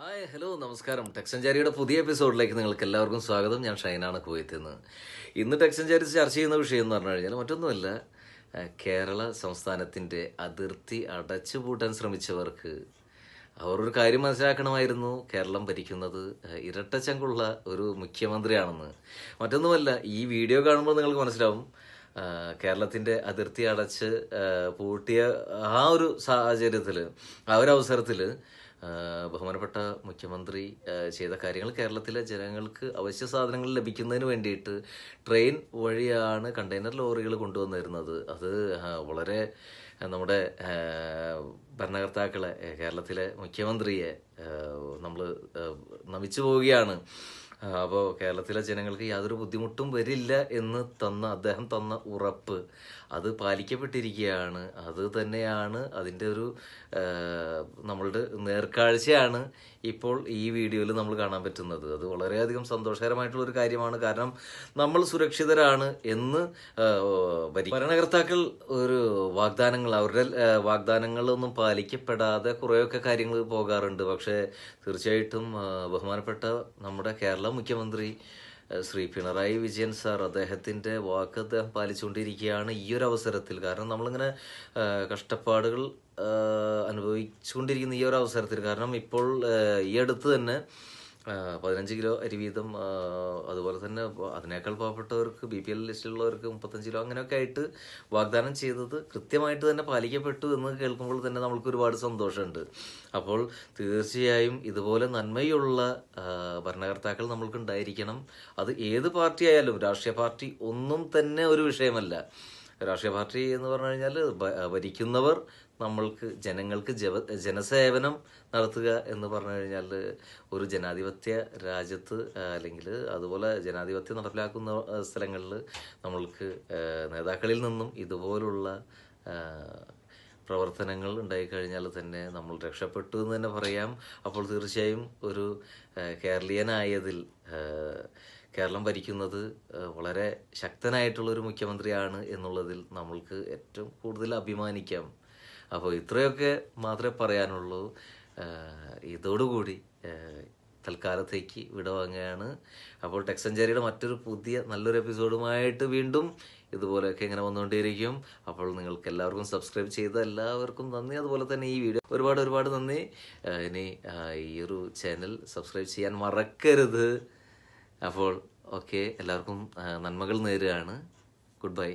hi hello നമസ്കാരം ടെക്സഞ്ചാരിയുടെ പുതിയ എപ്പിസോഡിലേക്ക് നിങ്ങൾക്ക് എല്ലാവർക്കും സ്വാഗതം ഞാൻ ഷൈനാണ് കുവൈത്തിൽ നിന്ന് ഇന്ന് ടെക്സഞ്ചാരി ചർച്ച ചെയ്യുന്ന വിഷയം എന്ന് പറഞ്ഞു കഴിഞ്ഞാൽ മറ്റൊന്നുമല്ല കേരള സംസ്ഥാനത്തിൻ്റെ അതിർത്തി അടച്ചുപൂട്ടാൻ ശ്രമിച്ചവർക്ക് അവർ ഒരു കാര്യം മനസ്സിലാക്കണമായിരുന്നു കേരളം ഭരിക്കുന്നത് ഇരട്ടച്ചങ്കുള്ള ഒരു മുഖ്യമന്ത്രിയാണെന്ന് മറ്റൊന്നുമല്ല ഈ വീഡിയോ കാണുമ്പോൾ നിങ്ങൾക്ക് മനസ്സിലാവും കേരളത്തിൻ്റെ അതിർത്തി അടച്ച് പൂട്ടിയ ആ ഒരു സാഹചര്യത്തിൽ ആ ഒരു അവസരത്തിൽ ബഹുമാനപ്പെട്ട മുഖ്യമന്ത്രി ചെയ്ത കാര്യങ്ങൾ കേരളത്തിലെ ജനങ്ങൾക്ക് അവശ്യ സാധനങ്ങൾ ലഭിക്കുന്നതിന് വേണ്ടിയിട്ട് ട്രെയിൻ വഴിയാണ് കണ്ടെയ്നർ ലോറികൾ കൊണ്ടുവന്നിരുന്നത് അത് വളരെ നമ്മുടെ ഭരണകർത്താക്കളെ കേരളത്തിലെ മുഖ്യമന്ത്രിയെ നമ്മൾ നമിച്ചു പോവുകയാണ് അപ്പോൾ കേരളത്തിലെ ജനങ്ങൾക്ക് യാതൊരു ബുദ്ധിമുട്ടും വരില്ല എന്ന് തന്ന അദ്ദേഹം തന്ന ഉറപ്പ് അത് പാലിക്കപ്പെട്ടിരിക്കുകയാണ് അത് തന്നെയാണ് അതിൻ്റെ ഒരു നമ്മളുടെ നേർക്കാഴ്ചയാണ് ഇപ്പോൾ ഈ വീഡിയോയിൽ നമ്മൾ കാണാൻ പറ്റുന്നത് അത് വളരെയധികം സന്തോഷകരമായിട്ടുള്ള ഒരു കാര്യമാണ് കാരണം നമ്മൾ സുരക്ഷിതരാണ് എന്ന് ഭരണകർത്താക്കൾ ഒരു വാഗ്ദാനങ്ങൾ അവരുടെ വാഗ്ദാനങ്ങളൊന്നും പാലിക്കപ്പെടാതെ കുറേയൊക്കെ കാര്യങ്ങൾ പോകാറുണ്ട് പക്ഷേ തീർച്ചയായിട്ടും ബഹുമാനപ്പെട്ട നമ്മുടെ കേരള മുഖ്യമന്ത്രി ശ്രീ പിണറായി വിജയൻ സാർ അദ്ദേഹത്തിൻ്റെ വാക്ക് അദ്ദേഹം പാലിച്ചുകൊണ്ടിരിക്കുകയാണ് ഈ ഒരു അവസരത്തിൽ കാരണം നമ്മളിങ്ങനെ കഷ്ടപ്പാടുകൾ അനുഭവിച്ചുകൊണ്ടിരിക്കുന്ന ഈ ഒരു അവസരത്തിൽ കാരണം ഇപ്പോൾ ഈ അടുത്ത് തന്നെ പതിനഞ്ച് കിലോ അരി വീതം അതുപോലെ തന്നെ അതിനേക്കാൾ പാവപ്പെട്ടവർക്ക് ബി പി എൽ ലിസ്റ്റിലുള്ളവർക്ക് മുപ്പത്തഞ്ച് കിലോ അങ്ങനെയൊക്കെ ആയിട്ട് വാഗ്ദാനം ചെയ്തത് കൃത്യമായിട്ട് തന്നെ പാലിക്കപ്പെട്ടു എന്ന് കേൾക്കുമ്പോൾ തന്നെ നമ്മൾക്ക് ഒരുപാട് സന്തോഷമുണ്ട് അപ്പോൾ തീർച്ചയായും ഇതുപോലെ നന്മയുള്ള ഭരണകർത്താക്കൾ നമ്മൾക്ക് ഉണ്ടായിരിക്കണം അത് ഏത് പാർട്ടി ആയാലും രാഷ്ട്രീയ പാർട്ടി ഒന്നും തന്നെ ഒരു വിഷയമല്ല രാഷ്ട്രീയ പാർട്ടി എന്ന് പറഞ്ഞു കഴിഞ്ഞാൽ ഭരിക്കുന്നവർ നമ്മൾക്ക് ജനങ്ങൾക്ക് ജവ ജനസേവനം നടത്തുക എന്ന് പറഞ്ഞു കഴിഞ്ഞാൽ ഒരു ജനാധിപത്യ രാജ്യത്ത് അല്ലെങ്കിൽ അതുപോലെ ജനാധിപത്യം നടപ്പിലാക്കുന്ന സ്ഥലങ്ങളിൽ നമ്മൾക്ക് നേതാക്കളിൽ നിന്നും ഇതുപോലുള്ള പ്രവർത്തനങ്ങൾ ഉണ്ടായിക്കഴിഞ്ഞാൽ തന്നെ നമ്മൾ രക്ഷപ്പെട്ടു എന്ന് തന്നെ പറയാം അപ്പോൾ തീർച്ചയായും ഒരു കേരളീയനായതിൽ കേരളം ഭരിക്കുന്നത് വളരെ ശക്തനായിട്ടുള്ളൊരു മുഖ്യമന്ത്രിയാണ് എന്നുള്ളതിൽ നമ്മൾക്ക് ഏറ്റവും കൂടുതൽ അഭിമാനിക്കാം അപ്പോൾ ഇത്രയൊക്കെ മാത്രമേ പറയാനുള്ളൂ ഇതോടുകൂടി തൽക്കാലത്തേക്ക് വിടവാങ്ങുകയാണ് അപ്പോൾ ടെക്സൻ മറ്റൊരു പുതിയ നല്ലൊരു എപ്പിസോഡുമായിട്ട് വീണ്ടും ഇതുപോലെയൊക്കെ ഇങ്ങനെ വന്നുകൊണ്ടേയിരിക്കും അപ്പോൾ നിങ്ങൾക്ക് എല്ലാവർക്കും സബ്സ്ക്രൈബ് ചെയ്ത എല്ലാവർക്കും നന്ദി അതുപോലെ തന്നെ ഈ വീഡിയോ ഒരുപാട് ഒരുപാട് നന്ദി ഇനി ഈ ഒരു ചാനൽ സബ്സ്ക്രൈബ് ചെയ്യാൻ മറക്കരുത് അപ്പോൾ ഓക്കെ എല്ലാവർക്കും നന്മകൾ നേരുകയാണ് ഗുഡ് ബൈ